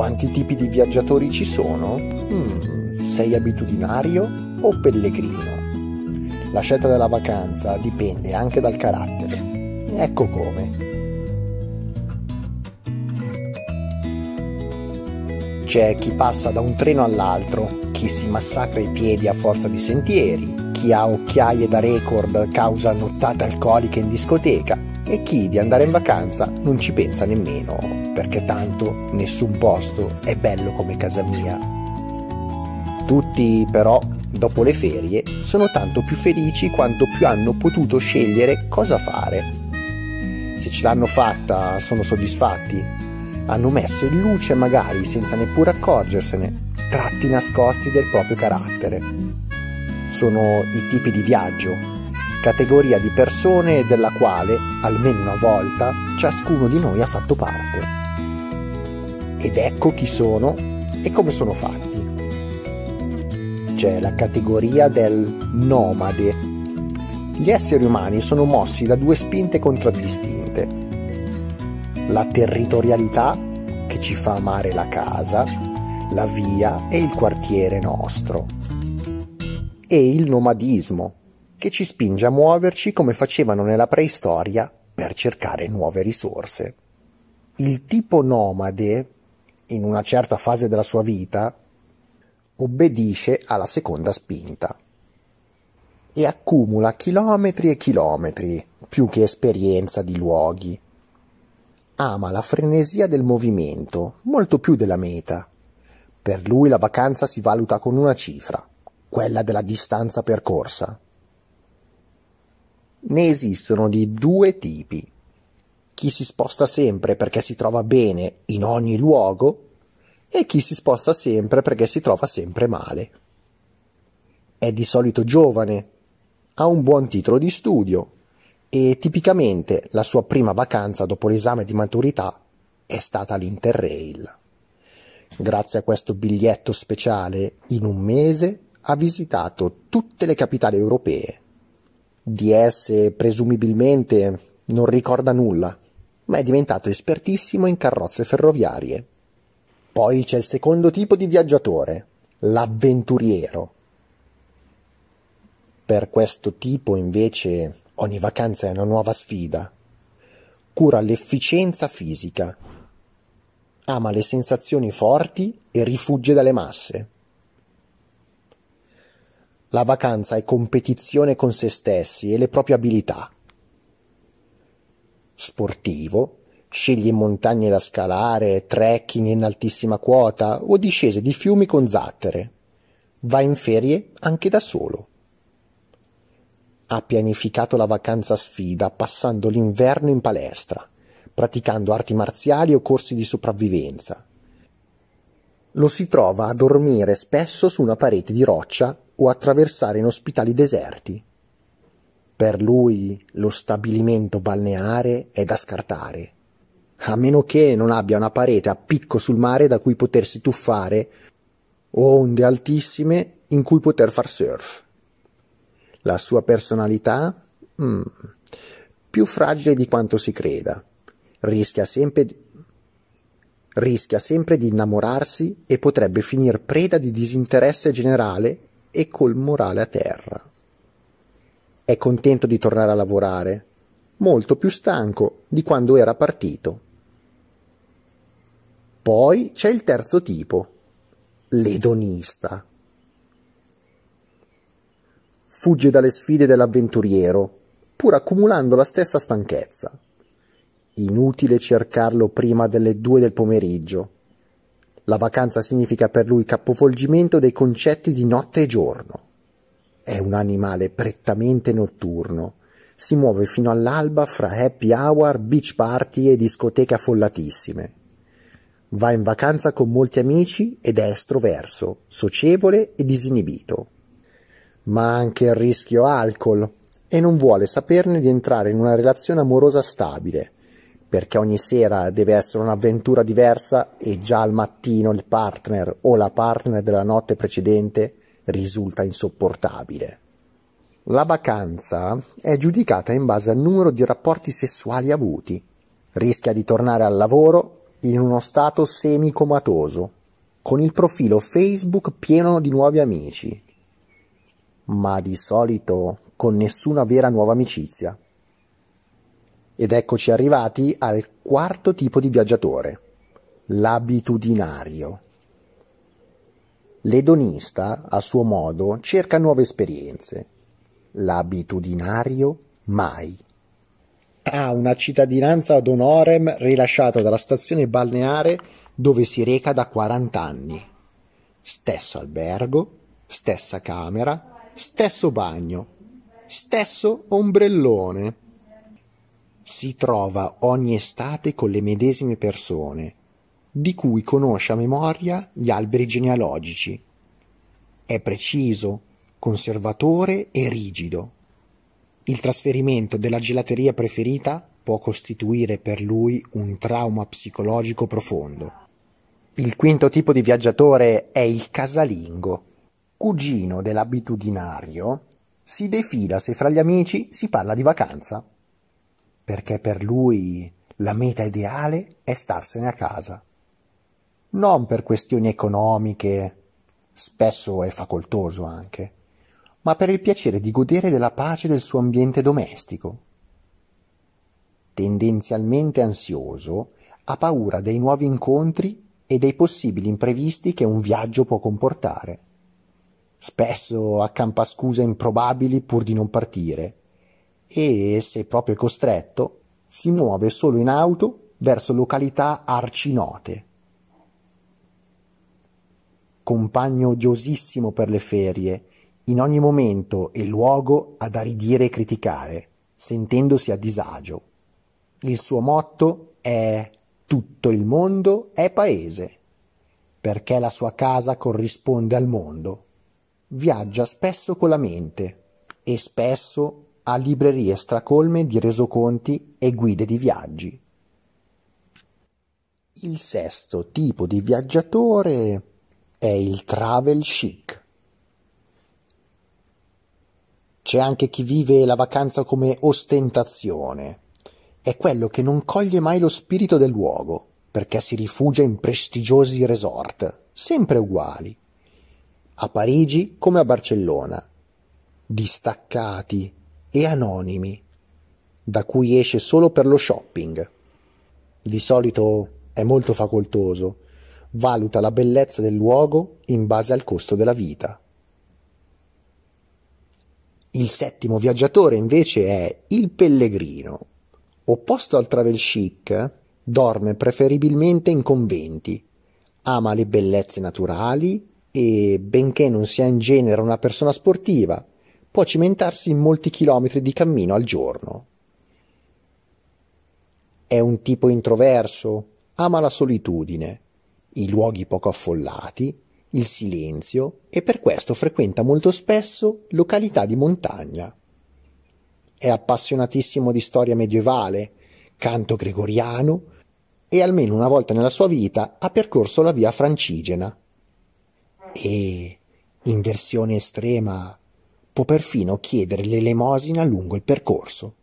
Quanti tipi di viaggiatori ci sono? Mm, sei abitudinario o pellegrino? La scelta della vacanza dipende anche dal carattere. Ecco come. C'è chi passa da un treno all'altro, chi si massacra i piedi a forza di sentieri, chi ha occhiaie da record causa nottate alcoliche in discoteca e chi di andare in vacanza non ci pensa nemmeno perché tanto nessun posto è bello come casa mia. Tutti però, dopo le ferie, sono tanto più felici quanto più hanno potuto scegliere cosa fare. Se ce l'hanno fatta sono soddisfatti. Hanno messo in luce, magari senza neppure accorgersene, tratti nascosti del proprio carattere. Sono i tipi di viaggio, categoria di persone della quale, almeno una volta, ciascuno di noi ha fatto parte ed ecco chi sono e come sono fatti. C'è la categoria del nomade. Gli esseri umani sono mossi da due spinte contraddistinte. La territorialità, che ci fa amare la casa, la via e il quartiere nostro. E il nomadismo, che ci spinge a muoverci come facevano nella preistoria per cercare nuove risorse. Il tipo nomade in una certa fase della sua vita, obbedisce alla seconda spinta e accumula chilometri e chilometri, più che esperienza di luoghi. Ama la frenesia del movimento molto più della meta. Per lui la vacanza si valuta con una cifra, quella della distanza percorsa. Ne esistono di due tipi chi si sposta sempre perché si trova bene in ogni luogo e chi si sposta sempre perché si trova sempre male. È di solito giovane, ha un buon titolo di studio e tipicamente la sua prima vacanza dopo l'esame di maturità è stata l'Interrail. Grazie a questo biglietto speciale, in un mese ha visitato tutte le capitali europee. Di esse, presumibilmente, non ricorda nulla ma è diventato espertissimo in carrozze ferroviarie. Poi c'è il secondo tipo di viaggiatore, l'avventuriero. Per questo tipo invece ogni vacanza è una nuova sfida. Cura l'efficienza fisica, ama le sensazioni forti e rifugge dalle masse. La vacanza è competizione con se stessi e le proprie abilità sportivo, sceglie montagne da scalare, trekking in altissima quota o discese di fiumi con zattere. Va in ferie anche da solo. Ha pianificato la vacanza sfida passando l'inverno in palestra, praticando arti marziali o corsi di sopravvivenza. Lo si trova a dormire spesso su una parete di roccia o attraversare in ospitali deserti per lui lo stabilimento balneare è da scartare, a meno che non abbia una parete a picco sul mare da cui potersi tuffare o onde altissime in cui poter far surf. La sua personalità? Mm, più fragile di quanto si creda. Rischia sempre, di... rischia sempre di innamorarsi e potrebbe finir preda di disinteresse generale e col morale a terra. È contento di tornare a lavorare, molto più stanco di quando era partito. Poi c'è il terzo tipo, l'edonista. Fugge dalle sfide dell'avventuriero, pur accumulando la stessa stanchezza. Inutile cercarlo prima delle due del pomeriggio. La vacanza significa per lui capovolgimento dei concetti di notte e giorno. È un animale prettamente notturno. Si muove fino all'alba fra happy hour, beach party e discoteche affollatissime. Va in vacanza con molti amici ed è estroverso, socievole e disinibito. Ma ha anche il rischio alcol e non vuole saperne di entrare in una relazione amorosa stabile, perché ogni sera deve essere un'avventura diversa e già al mattino il partner o la partner della notte precedente risulta insopportabile. La vacanza è giudicata in base al numero di rapporti sessuali avuti. Rischia di tornare al lavoro in uno stato semicomatoso, con il profilo Facebook pieno di nuovi amici, ma di solito con nessuna vera nuova amicizia. Ed eccoci arrivati al quarto tipo di viaggiatore, l'abitudinario. L'edonista, a suo modo, cerca nuove esperienze. L'abitudinario mai. Ha una cittadinanza ad onorem rilasciata dalla stazione balneare dove si reca da 40 anni. Stesso albergo, stessa camera, stesso bagno, stesso ombrellone. Si trova ogni estate con le medesime persone di cui conosce a memoria gli alberi genealogici. È preciso, conservatore e rigido. Il trasferimento della gelateria preferita può costituire per lui un trauma psicologico profondo. Il quinto tipo di viaggiatore è il casalingo. Cugino dell'abitudinario, si defida se fra gli amici si parla di vacanza, perché per lui la meta ideale è starsene a casa non per questioni economiche, spesso è facoltoso anche, ma per il piacere di godere della pace del suo ambiente domestico. Tendenzialmente ansioso, ha paura dei nuovi incontri e dei possibili imprevisti che un viaggio può comportare. Spesso accampa scuse improbabili pur di non partire e, se proprio è costretto, si muove solo in auto verso località arcinote compagno odiosissimo per le ferie, in ogni momento e luogo ad aridire e criticare, sentendosi a disagio. Il suo motto è tutto il mondo è paese, perché la sua casa corrisponde al mondo. Viaggia spesso con la mente e spesso ha librerie stracolme di resoconti e guide di viaggi. Il sesto tipo di viaggiatore è il travel chic. C'è anche chi vive la vacanza come ostentazione. È quello che non coglie mai lo spirito del luogo, perché si rifugia in prestigiosi resort, sempre uguali. A Parigi come a Barcellona, distaccati e anonimi, da cui esce solo per lo shopping. Di solito è molto facoltoso valuta la bellezza del luogo in base al costo della vita. Il settimo viaggiatore invece è il pellegrino. Opposto al travel chic, dorme preferibilmente in conventi, ama le bellezze naturali e, benché non sia in genere una persona sportiva, può cimentarsi in molti chilometri di cammino al giorno. È un tipo introverso, ama la solitudine, i luoghi poco affollati, il silenzio e per questo frequenta molto spesso località di montagna. È appassionatissimo di storia medievale, canto gregoriano e almeno una volta nella sua vita ha percorso la via francigena. E, in versione estrema, può perfino chiedere l'elemosina lungo il percorso.